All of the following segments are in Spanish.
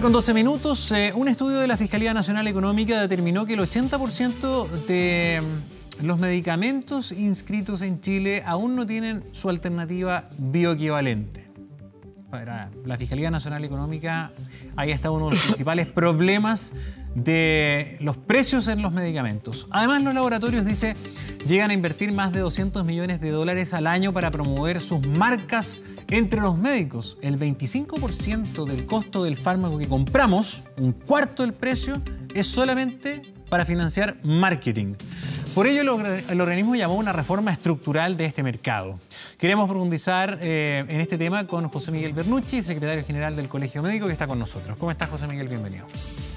Con 12 minutos, eh, un estudio de la Fiscalía Nacional Económica determinó que el 80% de mm, los medicamentos inscritos en Chile aún no tienen su alternativa bioequivalente. Para la Fiscalía Nacional Económica, ahí está uno de los principales problemas de los precios en los medicamentos. Además, los laboratorios, dice, llegan a invertir más de 200 millones de dólares al año para promover sus marcas entre los médicos. El 25% del costo del fármaco que compramos, un cuarto del precio, es solamente para financiar marketing. Por ello, el organismo llamó una reforma estructural de este mercado. Queremos profundizar eh, en este tema con José Miguel Bernucci, secretario general del Colegio Médico, que está con nosotros. ¿Cómo estás, José Miguel? Bienvenido.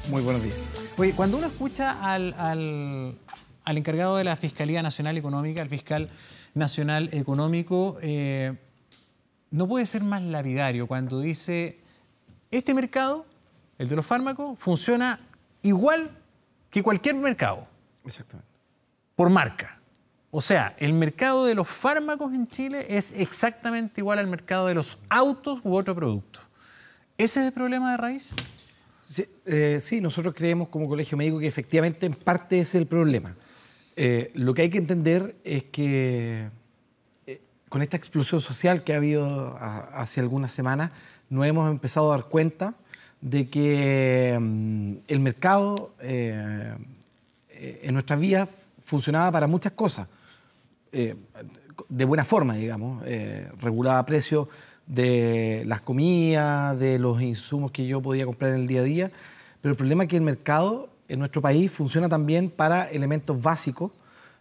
Muy buenos días. Oye, cuando uno escucha al, encargado de la Fiscalía Nacional Económica, al fiscal nacional económico, eh, no puede ser más lapidario cuando dice, este mercado, el de los fármacos, funciona igual que cualquier mercado. Exactamente. Por marca. O sea, el mercado de los fármacos en Chile es exactamente igual al mercado de los autos u otro producto. ¿Ese es el problema de raíz? Eh, sí, nosotros creemos como colegio médico que efectivamente en parte es el problema. Eh, lo que hay que entender es que eh, con esta explosión social que ha habido hace algunas semanas, no hemos empezado a dar cuenta de que mm, el mercado en nuestras vías funcionaba para muchas cosas, de buena forma, digamos, regulaba precios de las comidas, de los insumos que yo podía comprar en el día a día. Pero el problema es que el mercado en nuestro país funciona también para elementos básicos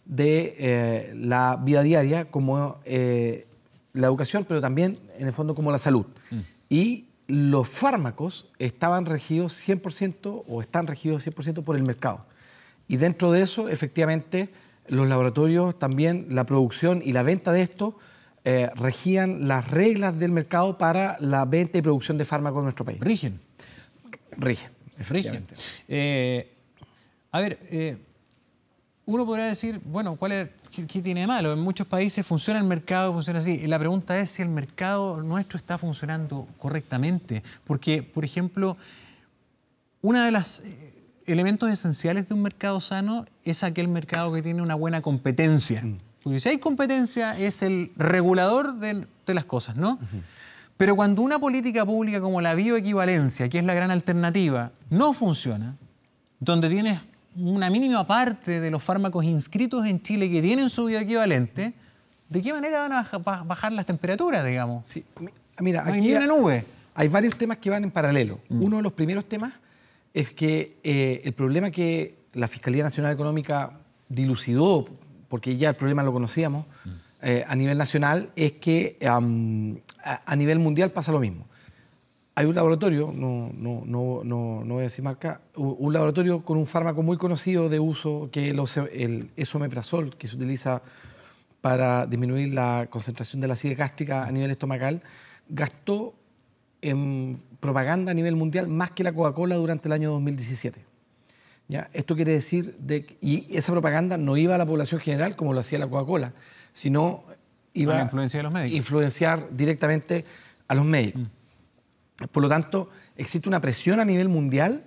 de eh, la vida diaria, como eh, la educación, pero también, en el fondo, como la salud. Mm. Y los fármacos estaban regidos 100% o están regidos 100% por el mercado. Y dentro de eso, efectivamente, los laboratorios también, la producción y la venta de esto eh, regían las reglas del mercado para la venta y producción de fármacos en nuestro país. Rigen. Rigen. Rigen. Eh, a ver, eh, uno podría decir, bueno, ¿cuál es, qué, tiene de malo? En muchos países funciona el mercado, funciona así. la pregunta es si el mercado nuestro está funcionando correctamente. Porque, por ejemplo, una de los elementos esenciales de un mercado sano es aquel mercado que tiene una buena competencia. Mm. Porque si hay competencia es el regulador de, las cosas, ¿no? Pero cuando una política pública como la bioequivalencia, que es la gran alternativa, no funciona, donde tienes una mínima parte de los fármacos inscritos en Chile que tienen su bioequivalente, ¿de qué manera van a bajar las temperaturas, digamos? Sí. Ah, mira, hay nube. Hay varios temas que van en paralelo. Mm. Uno de los primeros temas es que eh, el problema que la Fiscalía Nacional Económica dilucidó porque ya el problema lo conocíamos, mm. eh, a nivel nacional, es que a, nivel mundial pasa lo mismo. Hay un laboratorio, no, no, no, no voy a decir marca, un laboratorio con un fármaco muy conocido de uso, que es el esomeprazol, que se utiliza para disminuir la concentración de la acidez gástrica a nivel estomacal, gastó en propaganda a nivel mundial más que la Coca-Cola durante el año 2017. Esto quiere decir, de, y esa propaganda no iba a la población general como lo hacía la Coca-Cola, sino iba a los influenciar directamente a los médicos. Mm. Por lo tanto, existe una presión a nivel mundial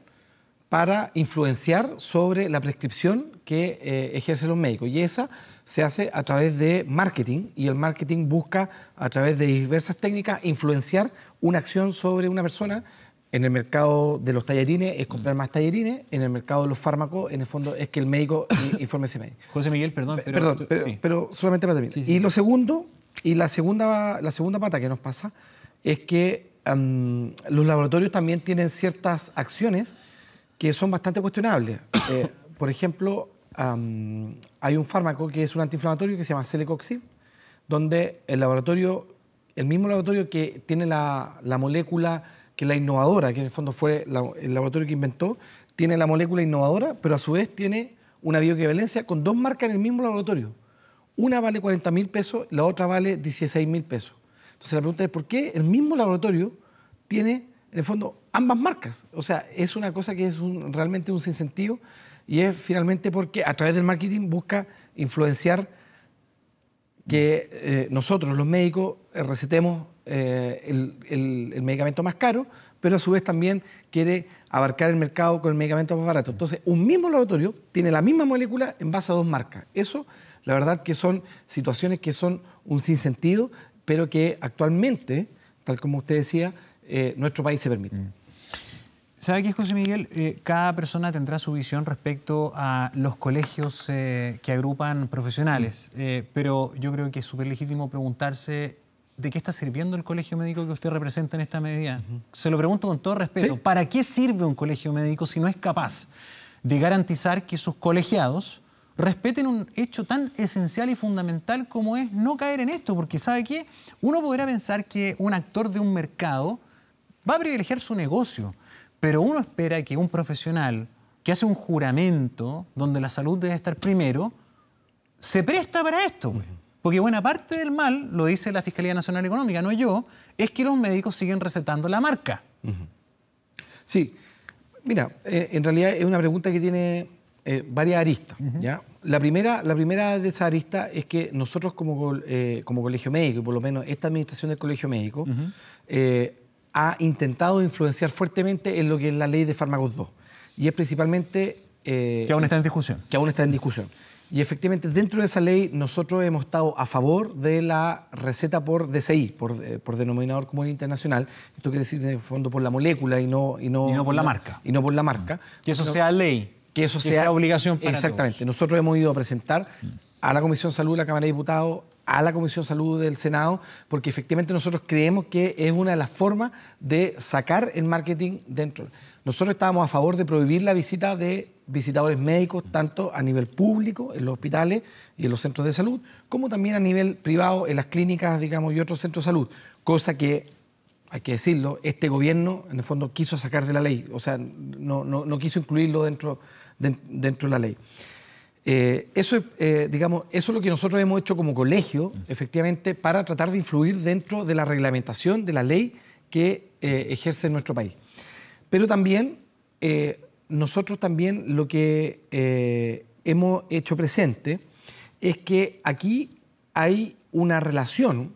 para influenciar sobre la prescripción que eh, ejercen los médicos. Y esa se hace a través de marketing y el marketing busca, a través de diversas técnicas, influenciar una acción sobre una persona en el mercado de los tallerines es comprar más tallerines, en el mercado de los fármacos, en el fondo, es que el médico informe ese médico. José Miguel, perdón, pero. Perdón, pero, solamente para terminar. y lo segundo, y la segunda, la segunda pata que nos pasa es que em, los laboratorios también tienen ciertas acciones que son bastante cuestionables. Eh, por ejemplo, em, hay un fármaco que es un antiinflamatorio que se llama Celecoxib, donde el laboratorio, el mismo laboratorio que tiene la, la molécula que la innovadora, que en el fondo fue el laboratorio que inventó, tiene la molécula innovadora, pero a su vez tiene una bioequivalencia con dos marcas en el mismo laboratorio. Una vale 40 mil pesos, la otra vale 16 mil pesos. Entonces la pregunta es, ¿por qué el mismo laboratorio tiene, en el fondo, ambas marcas? O sea, es una cosa que es realmente un sinsentido y es finalmente porque a través del marketing busca influenciar que eh, nosotros, los médicos, eh, recetemos eh, el, medicamento más caro, pero a su vez también quiere abarcar el mercado con el medicamento más barato. Entonces, un mismo laboratorio tiene la misma molécula en base a dos marcas. Eso, la verdad, que son situaciones que son un sinsentido, pero que actualmente, tal como usted decía, eh, nuestro país se permite. Mm. ¿Sabe qué, José Miguel? Eh, cada persona tendrá su visión respecto a los colegios que agrupan profesionales, mm. pero yo creo que es súper legítimo preguntarse ¿de qué está sirviendo el colegio médico que usted representa en esta medida? Se lo pregunto con todo respeto. ¿Para qué sirve un colegio médico si no es capaz de garantizar que sus colegiados respeten un hecho tan esencial y fundamental como es no caer en esto? Porque, ¿sabe qué? Uno podrá pensar que un actor de un mercado va a privilegiar su negocio, pero uno espera que un profesional que hace un juramento donde la salud debe estar primero, se presta para esto. Pues. Porque buena parte del mal, lo dice la Fiscalía Nacional Económica, no yo, es que los médicos siguen recetando la marca. Sí, mira, eh, en realidad es una pregunta que tiene eh, varias aristas. ¿ya? La, primera, la primera de esas aristas es que nosotros como, eh, colegio médico, por lo menos esta administración del colegio médico, ha intentado influenciar fuertemente en lo que es la ley de fármacos 2. Y es principalmente... que aún está en discusión. Que aún está en discusión. Y efectivamente, dentro de esa ley nosotros hemos estado a favor de la receta por DCI, eh, por, denominador común internacional. Esto quiere decir, en el fondo, por la molécula y no... Y no, por la marca. Y no por la marca. Mm. Que eso sea ley. Que eso sea, obligación para Exactamente. Nosotros hemos ido a presentar a la Comisión de Salud, la Cámara de Diputados, a la Comisión de Salud del Senado, porque efectivamente nosotros creemos que es una de las formas de sacar el marketing dentro. Nosotros estábamos a favor de prohibir la visita de visitadores médicos, tanto a nivel público, en los hospitales y en los centros de salud, como también a nivel privado, en las clínicas, digamos, y otros centros de salud, cosa que hay que decirlo, este gobierno en el fondo quiso sacar de la ley, o sea, no, no, quiso incluirlo dentro, dentro de la ley. Eh, eso, eh, digamos, eso es lo que nosotros hemos hecho como colegio, efectivamente, para tratar de influir dentro de la reglamentación de la ley que eh, ejerce en nuestro país. Pero también, nosotros también lo que hemos hecho presente es que aquí hay una relación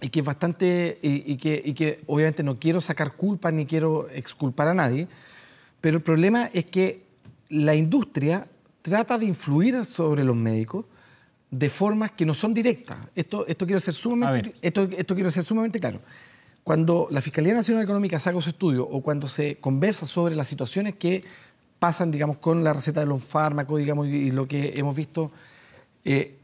y que es bastante, que, y que obviamente no quiero sacar culpa ni quiero exculpar a nadie, pero el problema es que la industria trata de influir sobre los médicos de formas que no son directas. Esto, esto, quiero, ser sumamente, esto, quiero ser sumamente claro. Cuando la Fiscalía Nacional Económica saca su estudio o cuando se conversa sobre las situaciones que pasan, digamos, con la receta de los fármacos, digamos, y lo que hemos visto, eh,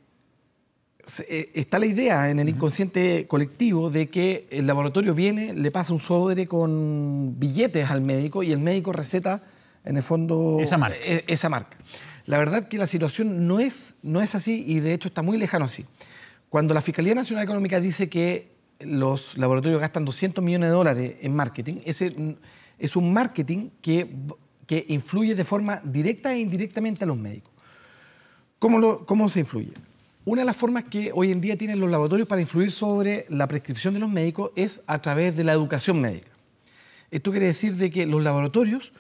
eh, está la idea en el inconsciente colectivo de que el laboratorio viene, le pasa un sobre con billetes al médico y el médico receta, en el fondo, Esa marca. Eh, la verdad que la situación no es, no es así y de hecho está muy lejano así. Cuando la Fiscalía Nacional Económica dice que los laboratorios gastan 200 millones de dólares en marketing, ese es un marketing que, que influye de forma directa e indirectamente a los médicos. ¿Cómo, ¿Cómo se influye? Una de las formas que hoy en día tienen los laboratorios para influir sobre la prescripción de los médicos es a través de la educación médica. Esto quiere decir de que los laboratorios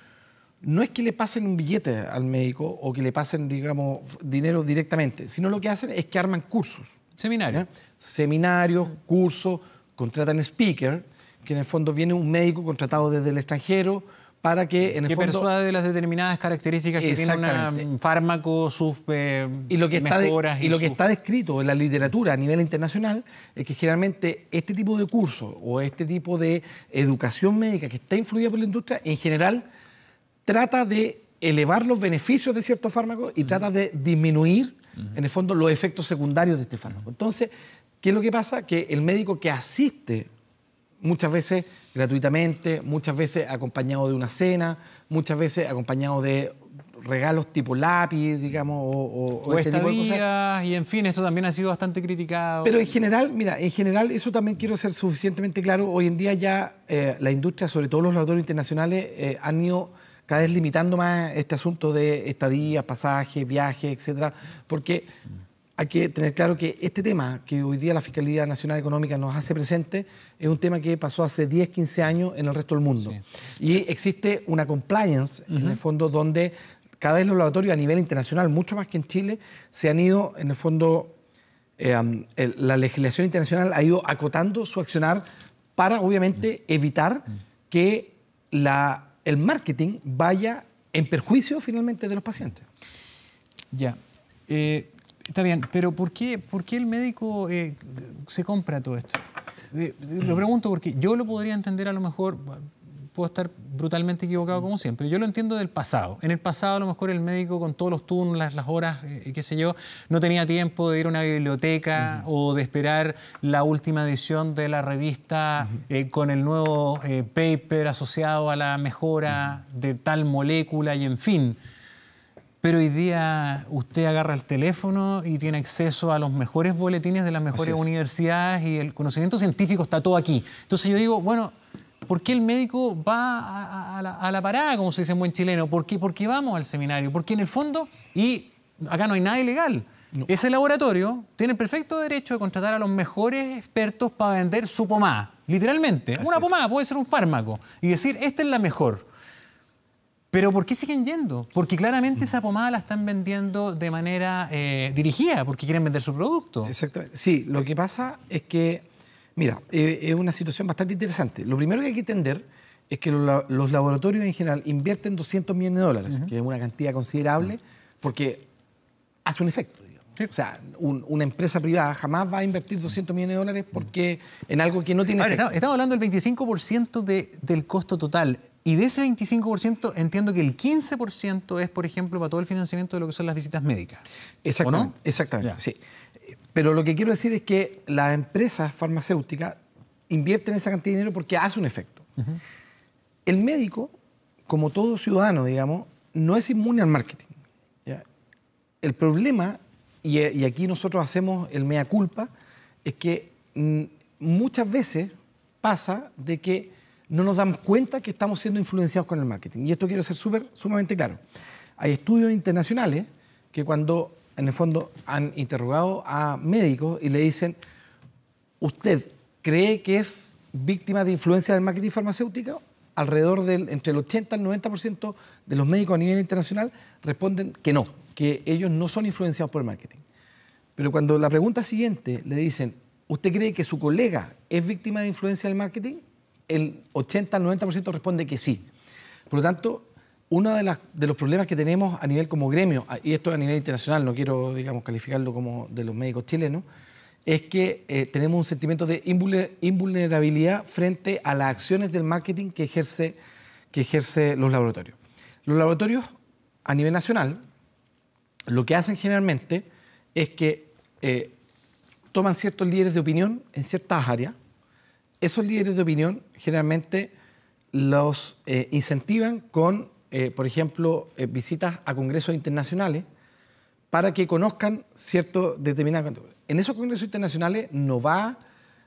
no es que le pasen un billete al médico o que le pasen, digamos, dinero directamente, sino lo que hacen es que arman cursos. Seminarios. Seminarios, cursos, contratan speaker, que en el fondo viene un médico contratado desde el extranjero para que en el que persuade de las determinadas características que tiene un fármaco, sus eh, y lo que mejoras está y, lo que está descrito en la literatura a nivel internacional es que generalmente este tipo de cursos... o este tipo de educación médica que está influida por la industria en general trata de elevar los beneficios de ciertos fármacos y trata de disminuir, en el fondo, los efectos secundarios de este fármaco. Entonces, ¿qué es lo que pasa? Que el médico que asiste muchas veces gratuitamente, muchas veces acompañado de una cena, muchas veces acompañado de regalos tipo lápiz, digamos, o, o, este cosas. y en fin, esto también ha sido bastante criticado. Pero en general, mira, en general, eso también quiero ser suficientemente claro, hoy en día ya eh, la industria, sobre todo los laboratorios internacionales, eh, han ido cada vez limitando más este asunto de estadía, pasaje, viaje, etcétera, porque hay que tener claro que este tema que hoy día la Fiscalía Nacional Económica nos hace presente es un tema que pasó hace 10, 15 años en el resto del mundo. Y existe una compliance, en el fondo, donde cada vez los laboratorios a nivel internacional, mucho más que en Chile, se han ido, en el fondo, eh, la legislación internacional ha ido acotando su accionar para, obviamente, evitar que la el marketing vaya en perjuicio finalmente de los pacientes. Ya. Eh, está bien, pero ¿por qué, por el médico eh, se compra todo esto? Eh, lo pregunto porque yo lo podría entender a lo mejor puedo estar brutalmente equivocado como siempre. Yo lo entiendo del pasado. En el pasado a lo mejor el médico con todos los turnos, las, horas, eh, qué sé yo, no tenía tiempo de ir a una biblioteca o de esperar la última edición de la revista eh, con el nuevo eh, paper asociado a la mejora de tal molécula y en fin. Pero hoy día usted agarra el teléfono y tiene acceso a los mejores boletines de las mejores universidades y el conocimiento científico está todo aquí. Entonces yo digo, bueno, ¿por qué el médico va a, la, parada, como se dice en buen chileno? ¿Por qué, porque vamos al seminario? Porque en el fondo, y acá no hay nada ilegal, ese laboratorio tiene el perfecto derecho de contratar a los mejores expertos para vender su pomada, literalmente. una pomada puede ser un fármaco y decir, esta es la mejor. Pero ¿por qué siguen yendo? Porque claramente mm. esa pomada la están vendiendo de manera eh, dirigida, porque quieren vender su producto. Exactamente. Sí, lo que pasa es que Mira, eh, es una situación bastante interesante. Lo primero que hay que entender es que los laboratorios en general invierten 200 millones de dólares, que es una cantidad considerable, porque hace un efecto. O sea, una empresa privada jamás va a invertir 200 millones de dólares porque en algo que no tiene... efecto. estamos, hablando del 25% del costo total. Y de ese 25% entiendo que el 15% es, por ejemplo, para todo el financiamiento de lo que son las visitas médicas. Exactamente. Exactamente, sí. Pero lo que quiero decir es que las empresas farmacéuticas invierten esa cantidad de dinero porque hace un efecto. El médico, como todo ciudadano, digamos, no es inmune al marketing. El problema, y, aquí nosotros hacemos el mea culpa, es que mm, muchas veces pasa de que no nos damos cuenta que estamos siendo influenciados con el marketing. Y esto quiero ser sumamente claro. Hay estudios internacionales que cuando en el fondo, han interrogado a médicos y le dicen, ¿usted cree que es víctima de influencia del marketing farmacéutico? Alrededor del, entre el 80 al 90% de los médicos a nivel internacional responden que no, que ellos no son influenciados por el marketing. Pero cuando la pregunta siguiente le dicen, ¿usted cree que su colega es víctima de influencia del marketing? El 80 al 90% responde que sí. Por lo tanto, uno de, los problemas que tenemos a nivel como gremio, ah, y esto a nivel internacional, no quiero, digamos, calificarlo como de los médicos chilenos, es que eh, tenemos un sentimiento de invulnerabilidad frente a las acciones del marketing que ejerce, que ejerce los laboratorios. Los laboratorios a nivel nacional lo que hacen generalmente es que eh, toman ciertos líderes de opinión en ciertas áreas. Esos líderes de opinión generalmente los eh, incentivan con eh, por ejemplo, eh, visitas a congresos internacionales para que conozcan cierto determinado... En esos congresos internacionales no va,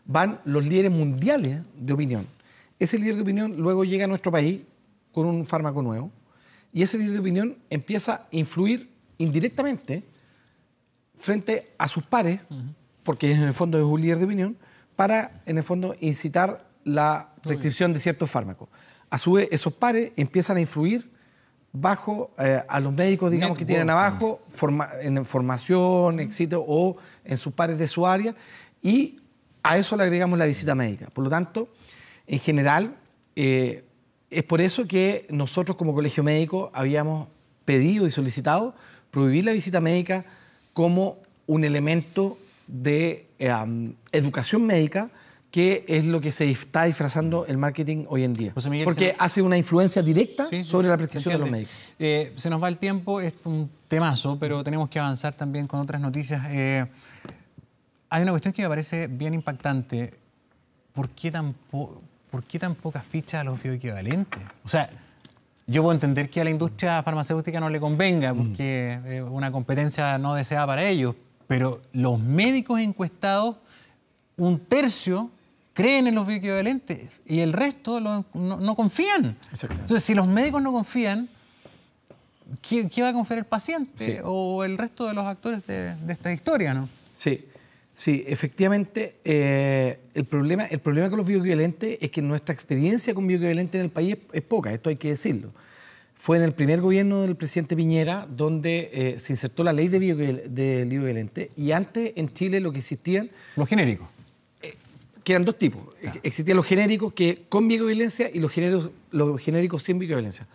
van los líderes mundiales de opinión. Ese líder de opinión luego llega a nuestro país con un fármaco nuevo y ese líder de opinión empieza a influir indirectamente frente a sus pares, porque en el fondo es un líder de opinión, para en el fondo incitar la prescripción de ciertos fármacos. A su vez, esos pares empiezan a influir bajo eh, a los médicos, digamos, que tienen abajo, en formación, éxito o en sus pares de su área, y a eso le agregamos la visita médica. Por lo tanto, en general, eh, es por eso que nosotros como colegio médico habíamos pedido y solicitado prohibir la visita médica como un elemento de eh, educación médica qué es lo que se está disfrazando el marketing hoy en día. Porque hace una influencia directa sobre la prescripción de los médicos. Eh, se nos va el tiempo, es un temazo, pero tenemos que avanzar también con otras noticias. Eh, hay una cuestión que me parece bien impactante. ¿Por qué tan, ¿por qué tan pocas fichas a los bioequivalentes? O sea, yo puedo entender que a la industria farmacéutica no le convenga, mm. porque es eh, una competencia no deseada para ellos, pero los médicos encuestados, un tercio creen en los bioequivalentes y el resto no, confían. Entonces, si los médicos no confían, ¿qué, va a confiar el paciente o el resto de los actores de, esta historia? ¿no? Sí, sí, efectivamente, eh, el, problema, el problema con los bioequivalentes es que nuestra experiencia con bioequivalentes en el país es, poca, esto hay que decirlo. Fue en el primer gobierno del presidente Piñera donde eh, se insertó la ley de bioequivalentes y antes en Chile lo que existían... Los genéricos eran dos tipos. Ah. Existían los genéricos que con bioequivalencia y los genéricos, los genéricos sin bioequivalencia.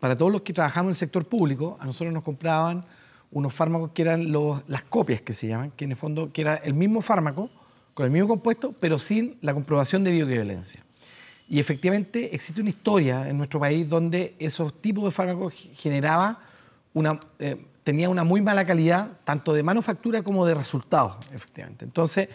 Para todos los que trabajamos en el sector público, a nosotros nos compraban unos fármacos que eran los, las copias que se llaman, que en el fondo que era el mismo fármaco con el mismo compuesto, pero sin la comprobación de bioequivalencia. Y efectivamente existe una historia en nuestro país donde esos tipos de fármacos generaba una, eh, tenía una muy mala calidad, tanto de manufactura como de resultados, efectivamente. Entonces,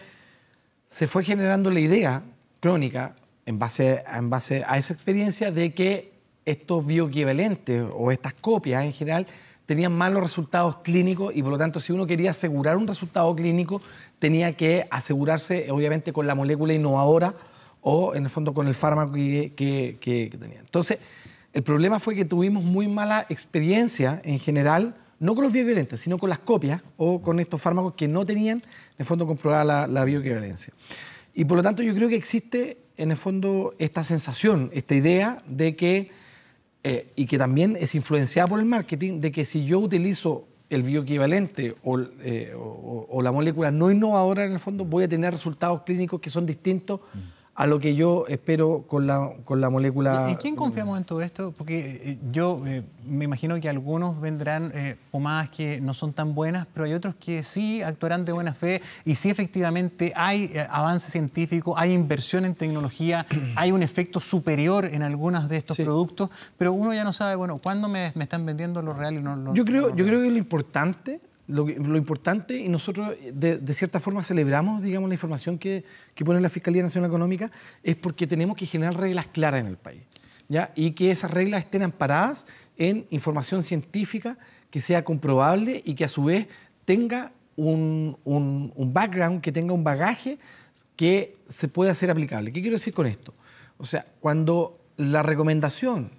se fue generando la idea crónica en base, en base a esa experiencia de que estos bioequivalentes o estas copias en general tenían malos resultados clínicos y por lo tanto si uno quería asegurar un resultado clínico tenía que asegurarse obviamente con la molécula innovadora o en el fondo con el fármaco que, que tenía. Entonces, el problema fue que tuvimos muy mala experiencia en general no con los bioequivalentes, sino con las copias o con estos fármacos que no tenían, en el fondo, comprobada la, bioequivalencia. Y por lo tanto, yo creo que existe, en el fondo, esta sensación, esta idea de que, eh, y que también es influenciada por el marketing, de que si yo utilizo el bioequivalente o, eh, la molécula no innovadora, en el fondo, voy a tener resultados clínicos que son distintos. Mm a lo que yo espero con la, con la molécula. ¿En quién confiamos en todo esto? Porque eh, yo eh, me imagino que algunos vendrán eh, pomadas que no son tan buenas, pero hay otros que sí actuarán de buena fe y sí efectivamente hay avance científico, hay inversión en tecnología, hay un efecto superior en algunos de estos productos, pero uno ya no sabe, bueno, ¿cuándo me, me están vendiendo lo real y no lo Yo creo, yo creo que lo importante lo, importante, y nosotros eh, de, cierta forma celebramos, digamos, la información que, pone la Fiscalía Nacional Económica, es porque tenemos que generar reglas claras en el país, ¿ya? Y que esas reglas estén amparadas en información científica que sea comprobable y que a su vez tenga un, un background, que tenga un bagaje que se pueda hacer aplicable. ¿Qué quiero decir con esto? O sea, cuando la recomendación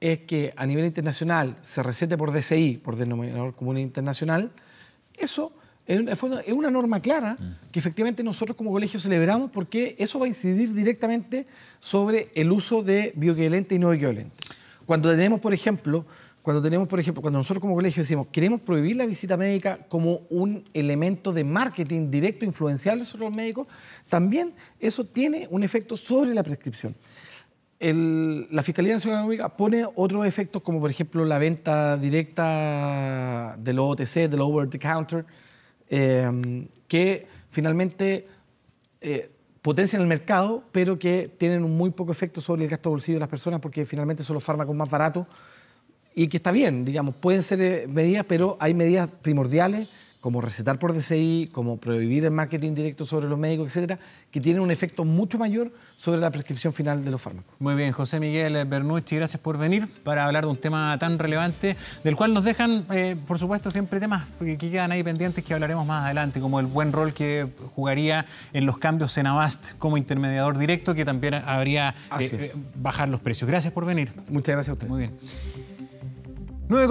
es que a nivel internacional se recete por DCI, por denominador común internacional, eso es una, norma clara que efectivamente nosotros como colegio celebramos porque eso va a incidir directamente sobre el uso de bioequivalente y no bioequivalente. Cuando tenemos, por ejemplo, cuando tenemos, por ejemplo, cuando nosotros como colegio decimos queremos prohibir la visita médica como un elemento de marketing directo influenciable sobre los médicos, también eso tiene un efecto sobre la prescripción la Fiscalía Nacional Económica pone otros efectos, como por ejemplo la venta directa de los OTC, de los over the counter, em, que finalmente eh, potencian el mercado, pero que tienen muy poco efecto sobre el gasto de bolsillo de las personas, porque finalmente son los fármacos más baratos y que está bien, digamos, pueden ser eh, medidas, pero hay medidas primordiales como recetar por DCI, como prohibir el marketing directo sobre los médicos, etcétera, que tienen un efecto mucho mayor sobre la prescripción final de los fármacos. Muy bien, José Miguel Bernucci, gracias por venir para hablar de un tema tan relevante, del cual nos dejan, eh, por supuesto, siempre temas que quedan ahí pendientes que hablaremos más adelante, como el buen rol que jugaría en los cambios en Avast como intermediador directo, que también habría que eh, eh, bajar los precios. Gracias por venir. Muchas gracias a usted. Muy bien. 9